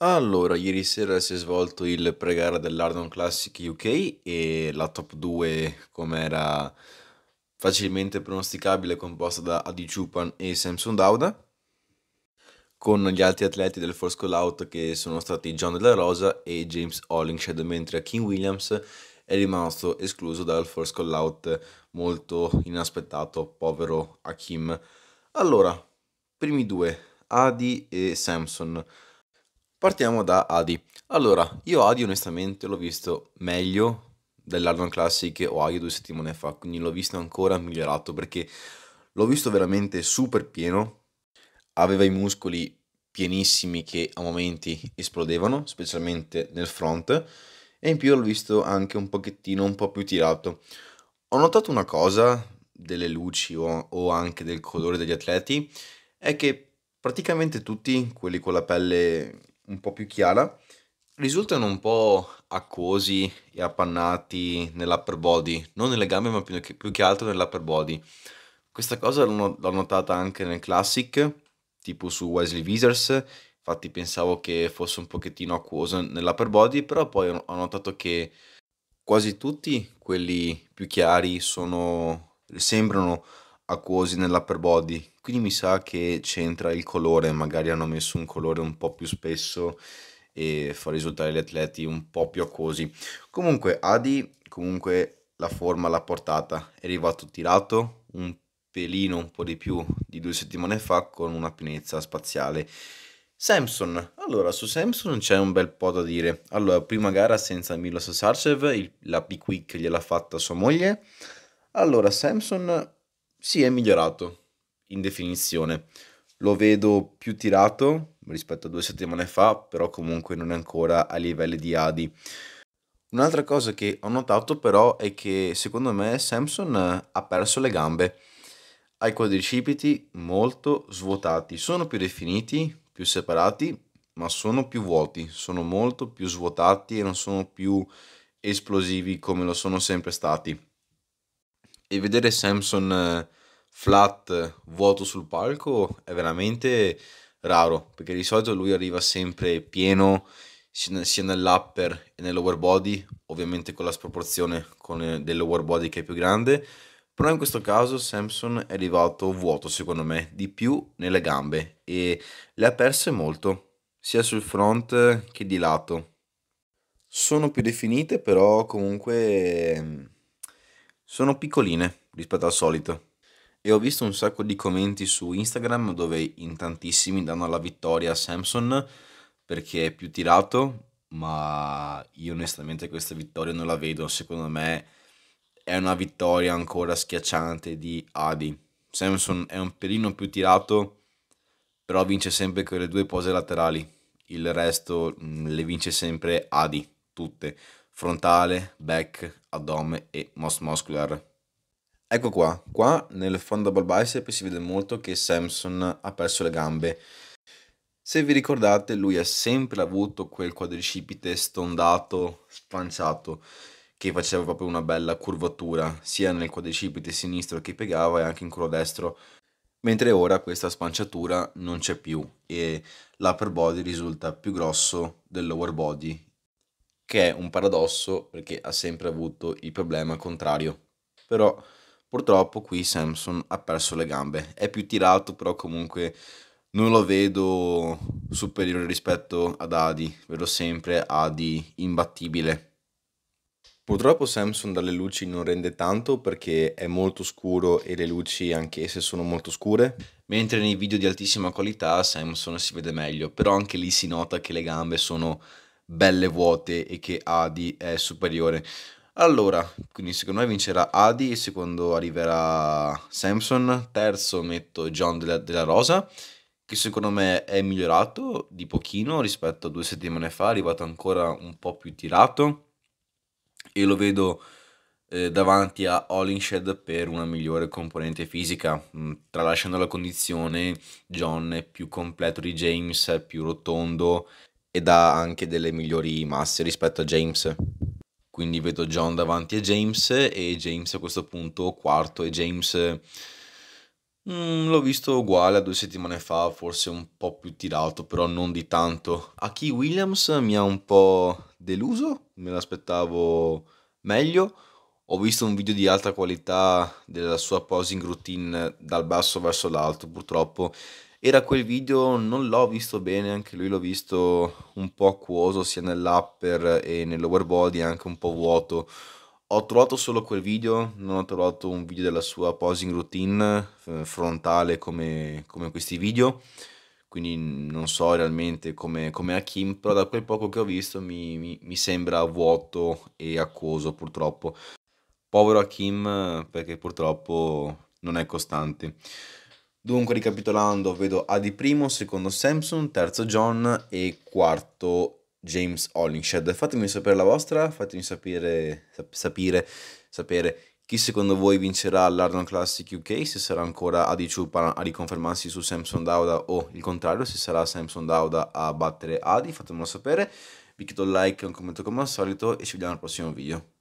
Allora, ieri sera si è svolto il pre-gara dell'Ardon Classic UK e la top 2, come era facilmente pronosticabile, è composta da Adi Chupan e Samson Dauda, con gli altri atleti del Force Call Out che sono stati John Della Rosa e James Hollingshed, mentre Kim Williams è rimasto escluso dal Force Call Out molto inaspettato, povero Hakim. Allora, primi due, Adi e Samson. Partiamo da Adi. Allora, io Adi onestamente l'ho visto meglio dell'Arnon Classic o Adi due settimane fa, quindi l'ho visto ancora migliorato perché l'ho visto veramente super pieno, aveva i muscoli pienissimi che a momenti esplodevano, specialmente nel front, e in più l'ho visto anche un pochettino un po' più tirato. Ho notato una cosa delle luci o, o anche del colore degli atleti, è che praticamente tutti quelli con la pelle un po' più chiara, risultano un po' acquosi e appannati nell'upper body, non nelle gambe ma più, più che altro nell'upper body. Questa cosa l'ho, l'ho notata anche nel Classic, tipo su Wesley Visers, infatti pensavo che fosse un pochettino acquoso nell'upper body, però poi ho notato che quasi tutti quelli più chiari sono, sembrano acquosi nell'upper body, quindi mi sa che c'entra il colore, magari hanno messo un colore un po' più spesso e fa risultare gli atleti un po' più acquosi. Comunque Adi comunque la forma l'ha portata, è arrivato tirato un pelino un po' di più di due settimane fa con una pienezza spaziale. Samson, allora su Samson c'è un bel po' da dire. Allora, prima gara senza Milos Sarcev, il, la P-Quick gliel'ha fatta sua moglie. Allora, Samson sì, è migliorato in definizione. Lo vedo più tirato rispetto a due settimane fa, però comunque non è ancora a livelli di Adi. Un'altra cosa che ho notato però è che secondo me Samson ha perso le gambe. Ha i quadricipiti molto svuotati, sono più definiti, più separati, ma sono più vuoti, sono molto più svuotati e non sono più esplosivi come lo sono sempre stati e vedere Samson eh, flat, eh, vuoto sul palco è veramente raro, perché di solito lui arriva sempre pieno sia nell'upper e nel body, ovviamente con la sproporzione con eh, del lower body che è più grande, però in questo caso Samson è arrivato vuoto secondo me, di più nelle gambe e le ha perse molto, sia sul front che di lato. Sono più definite però comunque ehm, sono piccoline rispetto al solito. E ho visto un sacco di commenti su Instagram dove in tantissimi danno la vittoria a Samson perché è più tirato, ma io onestamente questa vittoria non la vedo. Secondo me è una vittoria ancora schiacciante di Adi. Samson è un pelino più tirato, però vince sempre con le due pose laterali. Il resto mm, le vince sempre Adi, tutte frontale, back, addome e most muscular. Ecco qua, qua nel fundable bicep si vede molto che Samson ha perso le gambe. Se vi ricordate lui ha sempre avuto quel quadricipite stondato, spanciato, che faceva proprio una bella curvatura, sia nel quadricipite sinistro che piegava e anche in quello destro, mentre ora questa spanciatura non c'è più e l'upper body risulta più grosso del lower body che è un paradosso perché ha sempre avuto il problema contrario. Però purtroppo qui Samson ha perso le gambe, è più tirato però comunque non lo vedo superiore rispetto ad Adi, vedo sempre Adi imbattibile. Purtroppo Samson dalle luci non rende tanto perché è molto scuro e le luci anche se sono molto scure, mentre nei video di altissima qualità Samson si vede meglio, però anche lì si nota che le gambe sono belle vuote e che Adi è superiore. Allora, quindi secondo me vincerà Adi, secondo arriverà Samson, terzo metto John della, Rosa, che secondo me è migliorato di pochino rispetto a due settimane fa, è arrivato ancora un po' più tirato e lo vedo eh, davanti a Hollingshed per una migliore componente fisica, mm, tralasciando la condizione John è più completo di James, è più rotondo ed ha anche delle migliori masse rispetto a James. Quindi vedo John davanti a James e James a questo punto quarto e James mm, l'ho visto uguale a due settimane fa, forse un po' più tirato, però non di tanto. A chi Williams mi ha un po' deluso, me l'aspettavo meglio. Ho visto un video di alta qualità della sua posing routine dal basso verso l'alto, purtroppo era quel video, non l'ho visto bene, anche lui l'ho visto un po' acquoso sia nell'upper e nell'over body, anche un po' vuoto. Ho trovato solo quel video, non ho trovato un video della sua posing routine eh, frontale come, come questi video, quindi non so realmente come, come Kim, però da quel poco che ho visto mi, mi, mi sembra vuoto e acquoso purtroppo. Povero Hakim perché purtroppo non è costante. Dunque, ricapitolando, vedo Adi primo, secondo Samson, terzo John e quarto James Hollingshed. Fatemi sapere la vostra, fatemi sapere, sap- sapere, sapere chi secondo voi vincerà l'Ardon Classic UK, se sarà ancora Adi Chupan a riconfermarsi su Samson Dauda o il contrario, se sarà Samson Dauda a battere Adi, fatemelo sapere. Vi chiedo un like e un commento come al solito e ci vediamo al prossimo video.